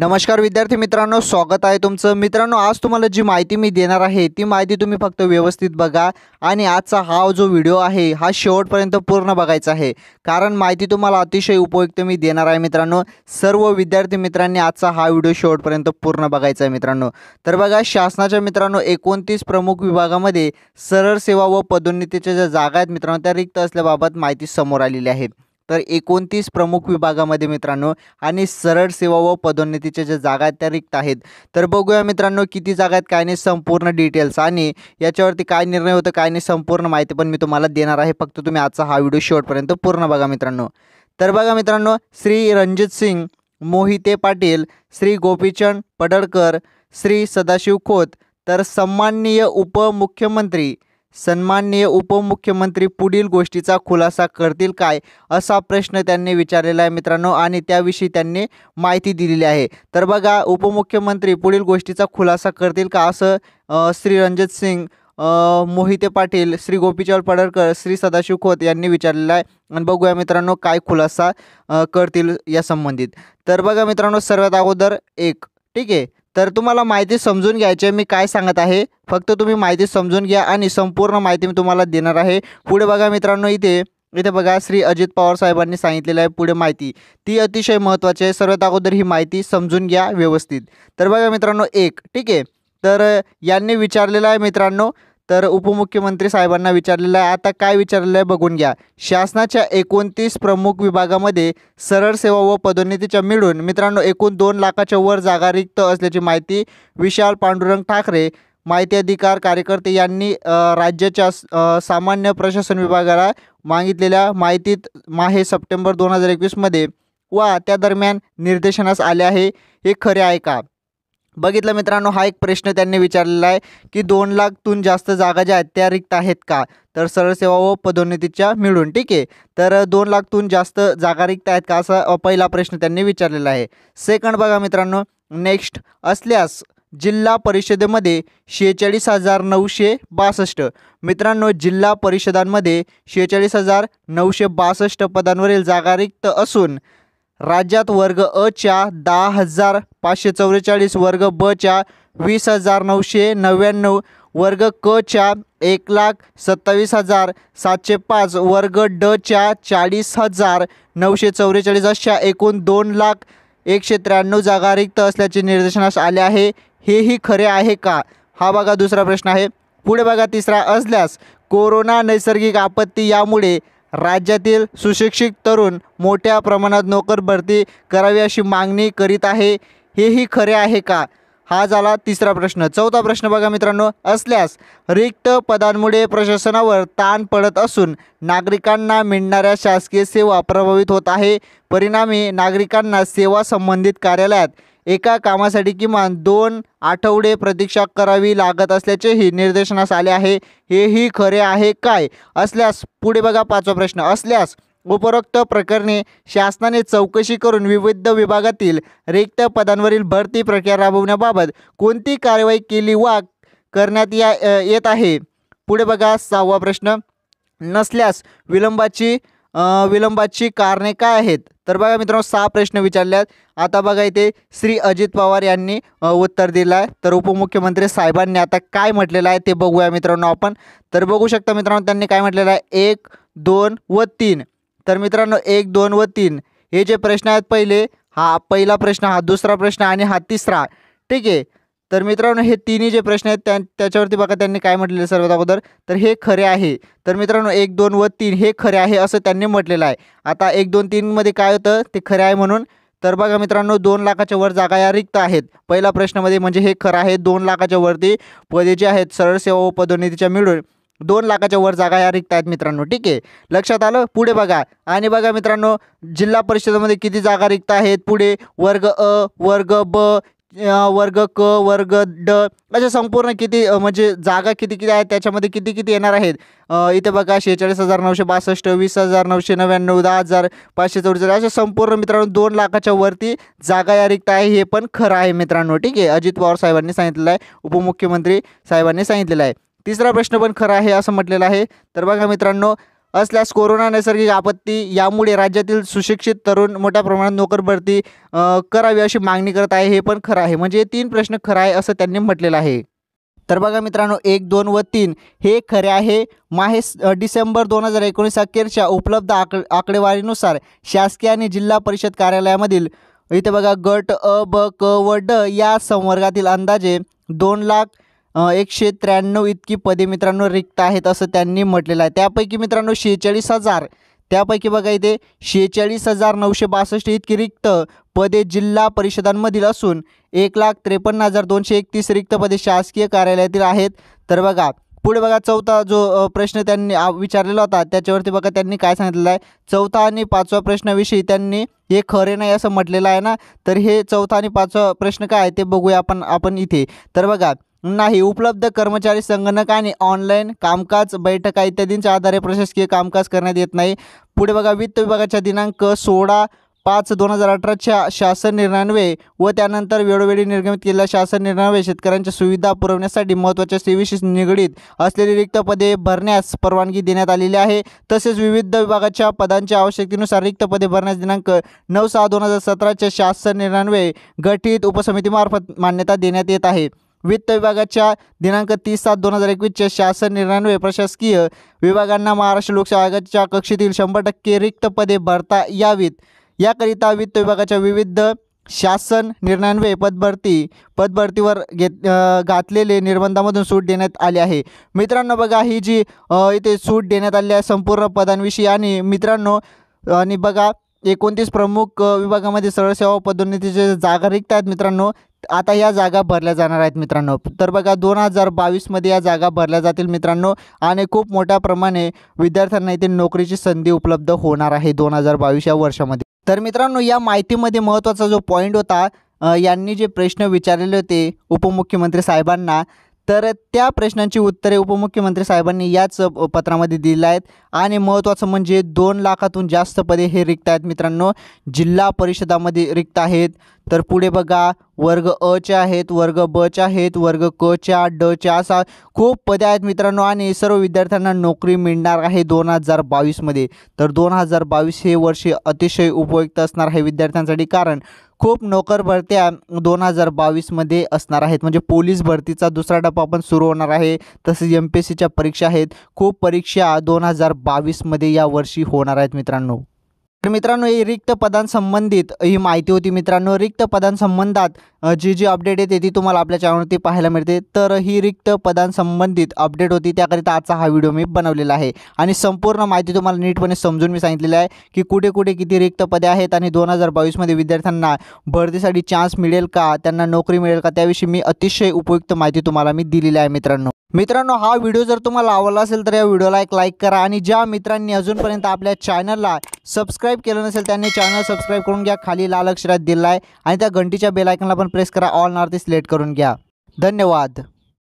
नमस्कार विद्यार्थी मित्रांनो स्वागत आहे तुमचं मित्रांनो आज तुम्हाला जी माहिती मी देणार आहे ती माहिती तुम्ही फक्त व्यवस्थित बघा आणि आजचा हा जो व्हिडिओ आहे हा शेवटपर्यंत पूर्ण बघायचा आहे कारण माहिती तुम्हाला अतिशय उपयुक्त मी देणार आहे मित्रांनो सर्व विद्यार्थी मित्रांनी आजचा हा व्हिडिओ शेवटपर्यंत पूर्ण बघायचा आहे मित्रांनो तर बघा शासनाच्या मित्रांनो एकोणतीस प्रमुख विभागामध्ये सरळ सेवा व पदोन्नतीच्या ज्या जागा आहेत मित्रांनो त्या रिक्त असल्याबाबत माहिती समोर आलेली आहे तर एकोणतीस प्रमुख विभागामध्ये मित्रांनो आणि सरळ सेवा व पदोन्नतीच्या ज्या जागा आहेत त्या रिक्त आहेत तर बघूया मित्रांनो किती जागा आहेत काय नाही संपूर्ण डिटेल्स आणि याच्यावरती काय निर्णय होतं काय नाही संपूर्ण माहिती पण मी तुम्हाला देणार आहे फक्त तुम्ही आजचा हा व्हिडिओ शेवटपर्यंत पूर्ण बघा मित्रांनो तर बघा मित्रांनो श्री रणजित सिंग मोहिते पाटील श्री गोपीचंद पडळकर श्री सदाशिव खोत तर सन्माननीय उपमुख्यमंत्री सन्माननीय उपमुख्यमंत्री पुढील गोष्टीचा खुलासा करतील काय असा प्रश्न त्यांनी विचारलेला आहे मित्रांनो आणि त्याविषयी त्यांनी माहिती दिलेली आहे तर बघा उपमुख्यमंत्री पुढील गोष्टीचा खुलासा करतील का असं श्री रणजित सिंग मोहिते पाटील श्री गोपीचंद पडळकर श्री सदाशिव खोत यांनी विचारलेला आहे आणि बघूया मित्रांनो काय खुलासा करतील या संबंधित तर बघा मित्रांनो सर्वात अगोदर एक ठीक आहे तर तुम्हाला माहिती समजून घ्यायची मी काय सांगत आहे फक्त तुम्ही माहिती समजून घ्या आणि संपूर्ण माहिती मी तुम्हाला देणार आहे पुढे बघा मित्रांनो इथे इथे बघा श्री अजित पवार साहेबांनी सांगितलेलं आहे पुढे माहिती ती अतिशय महत्त्वाची आहे सर्वात अगोदर ही माहिती समजून घ्या व्यवस्थित तर बघा मित्रांनो एक ठीक आहे तर यांनी विचारलेलं आहे मित्रांनो तर उपमुख्यमंत्री साहेबांना विचारलेलं आहे आता काय विचारलेलं आहे बघून घ्या शासनाच्या एकोणतीस प्रमुख विभागामध्ये सरळ सेवा व पदोन्नतीच्या मिळून मित्रांनो एकूण दोन लाखाच्या वर जागा रिक्त असल्याची माहिती विशाल पांडुरंग ठाकरे माहिती अधिकार कार्यकर्ते यांनी राज्याच्या सामान्य प्रशासन विभागाला मागितलेल्या माहितीत माहे सप्टेंबर दोन हजार एकवीसमध्ये वा त्या दरम्यान निर्देशनास आले आहे हे खरे आहे का बघितलं मित्रांनो हा एक प्रश्न त्यांनी विचारलेला आहे की दोन लाखतून जास्त जागा ज्या आहेत त्या रिक्त आहेत का तर सरळसेवा व पदोन्नतीच्या मिळून ठीक आहे तर दोन लाखतून जास्त जागा रिक्त आहेत का असा पहिला प्रश्न त्यांनी विचारलेला आहे सेकंड बघा मित्रांनो नेक्स्ट असल्यास जिल्हा परिषदेमध्ये शेहेचाळीस हजार नऊशे बासष्ट मित्रांनो जिल्हा परिषदांमध्ये शेहेचाळीस हजार नऊशे बासष्ट पदांवरील जागा रिक्त असून राज्यात वर्ग अ च्या दहा हजार पाचशे चौवेचाळीस वर्ग बच्या वीस हजार नऊशे नव्याण्णव वर्ग कच्या एक लाख सत्तावीस हजार सातशे पाच वर्ग डच्या चाळीस हजार नऊशे चौवेचाळीस अशा एकूण दोन लाख एकशे त्र्याण्णव जागा रिक्त असल्याचे निर्देशनास आले आहे हेही खरे आहे का हा बघा दुसरा प्रश्न आहे पुढे बघा तिसरा असल्यास कोरोना नैसर्गिक आपत्ती यामुळे राज्यातील सुशिक्षित तरुण मोठ्या प्रमाणात नोकर भरती करावी अशी मागणी करीत आहे हेही खरे आहे का हा झाला तिसरा प्रश्न चौथा प्रश्न बघा मित्रांनो असल्यास रिक्त पदांमुळे प्रशासनावर ताण पडत असून नागरिकांना मिळणाऱ्या शासकीय सेवा प्रभावित होत आहे परिणामी नागरिकांना सेवा संबंधित कार्यालयात एका कामासाठी किमान दोन आठवडे प्रतीक्षा करावी लागत असल्याचेही निर्देशनास आले आहे हेही खरे आहे काय असल्यास पुढे बघा पाचवा प्रश्न असल्यास उपरोक्त प्रकरणे शासनाने चौकशी करून विविध विभागातील रिक्त पदांवरील भरती प्रक्रिया राबवण्याबाबत कोणती कारवाई केली वा करण्यात या येत आहे पुढे बघा सहावा प्रश्न नसल्यास विलंबाची विलंबाची कारणे काय आहेत तर बघा मित्रांनो सहा प्रश्न विचारले आहेत आता बघा इथे श्री अजित पवार यांनी उत्तर दिलं आहे तर उपमुख्यमंत्री साहेबांनी आता काय म्हटलेलं आहे ते बघूया मित्रांनो आपण तर बघू शकता मित्रांनो त्यांनी काय म्हटलेलं आहे एक दोन व तीन तर मित्रांनो एक दोन व तीन हे जे प्रश्न आहेत पहिले हा पहिला प्रश्न हा दुसरा प्रश्न आणि हा तिसरा ठीक आहे तर मित्रांनो हे तिन्ही जे प्रश्न आहेत त्या त्याच्यावरती बघा त्यांनी काय म्हटलेलं सर्वात अगोदर तर हे खरे आहे तर मित्रांनो एक दोन व तीन हे खरे आहे असं त्यांनी म्हटलेलं आहे आता एक दोन तीनमध्ये काय होतं ते खरे आहे म्हणून तर बघा मित्रांनो दोन लाखाच्या वर जागा या रिक्त आहेत पहिला प्रश्नामध्ये म्हणजे हे खरं आहे दोन लाखाच्या वरती पदे जे आहेत सरळ सेवा व पदोन्नतीच्या मिळून दोन लाखाच्या वर जागा या रिक्त आहेत मित्रांनो ठीक आहे लक्षात आलं पुढे बघा आणि बघा मित्रांनो जिल्हा परिषदेमध्ये किती जागा रिक्त आहेत पुढे वर्ग अ वर्ग ब वर्ग क वर्ग ड अशा संपूर्ण किती म्हणजे जागा किती किती आहेत त्याच्यामध्ये किती किती येणार आहेत इथे बघा शेहेचाळीस हजार नऊशे बासष्ट वीस हजार नऊशे नव्याण्णव दहा हजार पाचशे चौवेचाळीस अशा संपूर्ण मित्रांनो दोन लाखाच्या वरती जागा या रिक्त आहे हे पण खरं आहे मित्रांनो ठीक आहे अजित पवार साहेबांनी सांगितलेलं आहे उपमुख्यमंत्री साहेबांनी सांगितलेलं आहे तिसरा प्रश्न पण खरा आहे असं म्हटलेलं आहे तर बघा मित्रांनो असल्यास कोरोना नैसर्गिक आपत्ती यामुळे राज्यातील सुशिक्षित तरुण मोठ्या प्रमाणात नोकर भरती करावी अशी मागणी करत आहे हे पण खरं आहे म्हणजे तीन प्रश्न खरं आहे असं त्यांनी म्हटलेलं आहे तर बघा मित्रांनो एक दोन व तीन हे खरे आहे माहेस डिसेंबर दोन हजार एकोणीस अखेरच्या उपलब्ध आक आकडेवारीनुसार शासकीय आणि जिल्हा परिषद कार्यालयामधील इथे बघा गट अ ब क व ड या संवर्गातील अंदाजे दोन लाख एकशे त्र्याण्णव इतकी पदे मित्रांनो रिक्त आहेत असं त्यांनी म्हटलेलं आहे त्यापैकी मित्रांनो शेहेचाळीस हजार त्यापैकी बघा इथे शेहेचाळीस हजार नऊशे बासष्ट इतकी रिक्त पदे जिल्हा परिषदांमधील असून एक लाख त्रेपन्न हजार दोनशे एकतीस रिक्त पदे शासकीय कार्यालयातील आहेत तर बघा पुढे बघा चौथा जो प्रश्न त्यांनी विचारलेला होता त्याच्यावरती बघा त्यांनी काय सांगितलेलं आहे चौथा आणि पाचवा प्रश्नाविषयी त्यांनी हे खरे नाही असं म्हटलेलं आहे ना तर हे चौथा आणि पाचवा प्रश्न काय आहे ते बघूया आपण आपण इथे तर बघा नाही उपलब्ध कर्मचारी संगणक आणि ऑनलाईन कामकाज बैठका इत्यादींच्या आधारे प्रशासकीय कामकाज करण्यात येत नाही पुढे बघा वित्त विभागाच्या दिनांक सोळा पाच दोन हजार अठराच्या शासन निर्णयान्वये व त्यानंतर वेळोवेळी निर्गमित केलेल्या शासन निर्णयान्वये शेतकऱ्यांच्या सुविधा पुरवण्यासाठी महत्त्वाच्या सेवेशी निगडीत असलेली रिक्त पदे भरण्यास परवानगी देण्यात आलेली आहे तसेच विविध विभागाच्या पदांच्या आवश्यकतेनुसार रिक्त पदे भरण्यास दिनांक नऊ सहा दोन हजार सतराच्या शासन निर्णयान्वये गठीत उपसमितीमार्फत मान्यता देण्यात येत आहे वित्त विभागाच्या दिनांक तीस सात दोन हजार एकवीसच्या शासन निर्णयान्वये प्रशासकीय विभागांना महाराष्ट्र लोकसेवा आयोगाच्या कक्षेतील शंभर टक्के रिक्त पदे भरता यावीत याकरिता वित्त विभागाच्या विविध शासन निर्णयान्वये पदभरती पदभरतीवर घेत घातलेले निर्बंधामधून सूट देण्यात आली आहे मित्रांनो बघा ही जी इथे सूट देण्यात आली आहे संपूर्ण पदांविषयी आणि मित्रांनो आणि बघा एकोणतीस प्रमुख विभागामध्ये सरळ सेवा पदोन्नतीचे जागा रिक्त आहेत मित्रांनो आता या जागा भरल्या जाणार आहेत मित्रांनो तर बघा दोन हजार बावीसमध्ये या जागा भरल्या जातील मित्रांनो आणि खूप मोठ्या प्रमाणे विद्यार्थ्यांना इथे नोकरीची संधी उपलब्ध होणार आहे दोन हजार बावीस या वर्षामध्ये तर मित्रांनो या माहितीमध्ये महत्त्वाचा जो पॉईंट होता यांनी जे प्रश्न विचारलेले होते उपमुख्यमंत्री साहेबांना तर त्या प्रश्नांची उत्तरे उपमुख्यमंत्री साहेबांनी याच पत्रामध्ये दिली आहेत आणि महत्त्वाचं म्हणजे दोन लाखातून जास्त पदे हे रिक्त आहेत मित्रांनो जिल्हा परिषदामध्ये रिक्त आहेत तर पुढे बघा वर्ग अ चे आहेत वर्ग ब चे आहेत वर्ग क च्या ड असा खूप पदे आहेत मित्रांनो आणि सर्व विद्यार्थ्यांना नोकरी मिळणार आहे दोन हजार बावीसमध्ये तर दोन हजार बावीस हे वर्ष अतिशय उपयुक्त असणार आहे विद्यार्थ्यांसाठी कारण खूप नोकर भरत्या दोन हजार बावीसमध्ये असणार आहेत म्हणजे पोलीस भरतीचा दुसरा टप्पा पण सुरू होणार आहे तसेच एम पी एस सीच्या परीक्षा आहेत खूप परीक्षा दोन हजार बावीसमध्ये वर्षी होणार आहेत मित्रांनो तर मित्रांनो हे रिक्त पदांसंबंधित ही माहिती होती मित्रांनो रिक्त पदांसंबंधात जी जी अपडेट येते ती तुम्हाला आपल्या चॅनलवरती पाहायला मिळते तर ही रिक्त पदांसंबंधित अपडेट होती त्याकरिता आजचा हा व्हिडिओ मी बनवलेला आहे आणि संपूर्ण माहिती तुम्हाला नीटपणे समजून मी सांगितलेली आहे की कुठे कुठे किती रिक्त पदे आहेत आणि दोन हजार बावीसमध्ये विद्यार्थ्यांना भरतीसाठी चान्स मिळेल का त्यांना नोकरी मिळेल का त्याविषयी मी अतिशय उपयुक्त माहिती तुम्हाला मी दिलेली आहे मित्रांनो मित्रांनो हा व्हिडिओ जर तुम्हाला आवडला असेल तर या व्हिडिओला एक लाईक करा आणि ज्या मित्रांनी अजूनपर्यंत आपल्या चॅनलला सबस्क्राईब केलं नसेल त्यांनी चॅनल सबस्क्राईब करून घ्या खाली लाल अक्षरात दिला आहे आणि त्या घंटीच्या बेलायकनला पण प्रेस करा ऑल नॉर्थ सिलेक्ट करून घ्या धन्यवाद